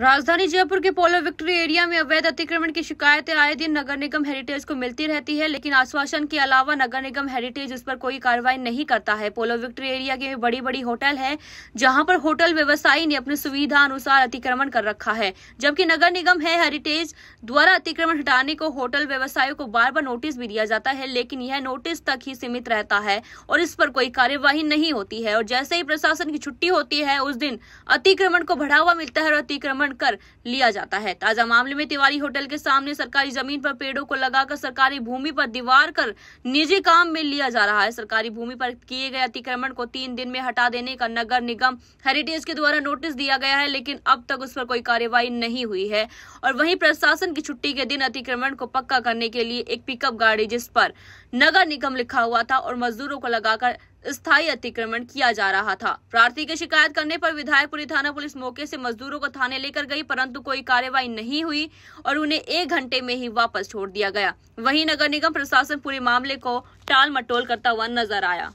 राजधानी जयपुर के पोलो victory area में अवैध अतिक्रमण की शिकायतें आए दिन नगर निगम हेरिटेज को मिलती रहती है लेकिन आश्वासन के अलावा नगर निगम हेरिटेज उस पर कोई कार्रवाई नहीं करता है पोलो विक्ट्री एरिया के बड़ी बड़ी होटल है जहां पर होटल व्यवसायी ने अपनी सुविधा अनुसार अतिक्रमण कर रखा है जबकि नगर निगम है हेरिटेज द्वारा अतिक्रमण हटाने को होटल व्यवसायियों को बार बार नोटिस भी दिया जाता है लेकिन यह नोटिस तक ही सीमित रहता है और इस पर कोई कार्यवाही नहीं होती है और जैसे ही प्रशासन की छुट्टी होती है उस दिन अतिक्रमण को बढ़ावा मिलता है और अतिक्रमण अतिक्रमण कर लिया जाता है ताजा मामले में तिवारी होटल के सामने सरकारी जमीन पर पेड़ों को लगाकर सरकारी भूमि पर दीवार कर निजी काम में लिया जा रहा है सरकारी भूमि पर किए गए अतिक्रमण को तीन दिन में हटा देने का नगर निगम हेरिटेज के द्वारा नोटिस दिया गया है लेकिन अब तक उस पर कोई कार्यवाही नहीं हुई है और वही प्रशासन की छुट्टी के दिन अतिक्रमण को पक्का करने के लिए एक पिकअप गाड़ी जिस पर नगर निगम लिखा हुआ था और मजदूरों को लगाकर स्थायी अतिक्रमण किया जा रहा था प्रार्थी की शिकायत करने पर विधायकपुरी थाना पुलिस मौके से मजदूरों को थाने लेकर गई परंतु कोई कार्यवाही नहीं हुई और उन्हें एक घंटे में ही वापस छोड़ दिया गया वहीं नगर निगम प्रशासन पूरे मामले को टाल मटोल करता हुआ नजर आया